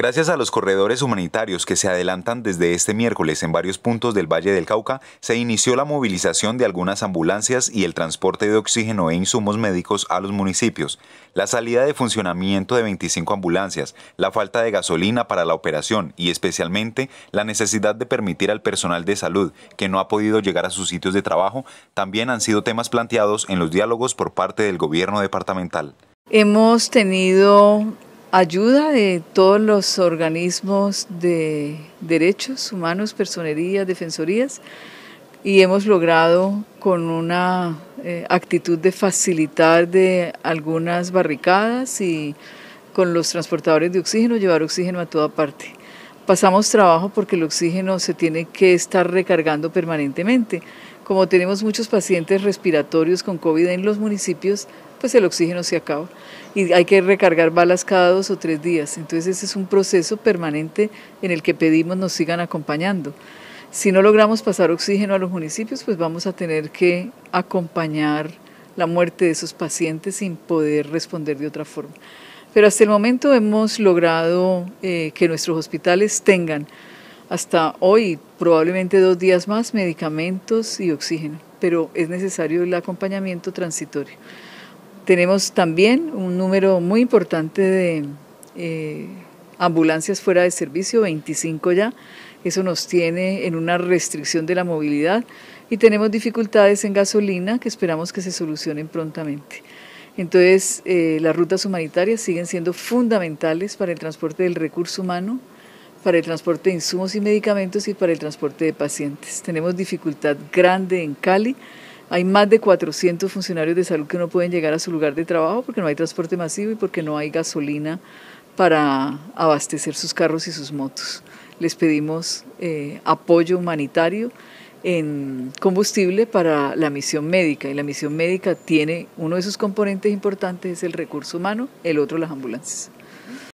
Gracias a los corredores humanitarios que se adelantan desde este miércoles en varios puntos del Valle del Cauca, se inició la movilización de algunas ambulancias y el transporte de oxígeno e insumos médicos a los municipios, la salida de funcionamiento de 25 ambulancias, la falta de gasolina para la operación y especialmente la necesidad de permitir al personal de salud que no ha podido llegar a sus sitios de trabajo, también han sido temas planteados en los diálogos por parte del gobierno departamental. Hemos tenido ayuda de todos los organismos de derechos humanos, personerías, defensorías, y hemos logrado con una eh, actitud de facilitar de algunas barricadas y con los transportadores de oxígeno llevar oxígeno a toda parte pasamos trabajo porque el oxígeno se tiene que estar recargando permanentemente. Como tenemos muchos pacientes respiratorios con COVID en los municipios, pues el oxígeno se acaba y hay que recargar balas cada dos o tres días. Entonces ese es un proceso permanente en el que pedimos nos sigan acompañando. Si no logramos pasar oxígeno a los municipios, pues vamos a tener que acompañar la muerte de esos pacientes sin poder responder de otra forma. Pero hasta el momento hemos logrado eh, que nuestros hospitales tengan hasta hoy, probablemente dos días más, medicamentos y oxígeno, pero es necesario el acompañamiento transitorio. Tenemos también un número muy importante de eh, ambulancias fuera de servicio, 25 ya. Eso nos tiene en una restricción de la movilidad y tenemos dificultades en gasolina que esperamos que se solucionen prontamente. Entonces, eh, las rutas humanitarias siguen siendo fundamentales para el transporte del recurso humano, para el transporte de insumos y medicamentos y para el transporte de pacientes. Tenemos dificultad grande en Cali. Hay más de 400 funcionarios de salud que no pueden llegar a su lugar de trabajo porque no hay transporte masivo y porque no hay gasolina para abastecer sus carros y sus motos. Les pedimos eh, apoyo humanitario en combustible para la misión médica y la misión médica tiene uno de sus componentes importantes es el recurso humano, el otro las ambulancias.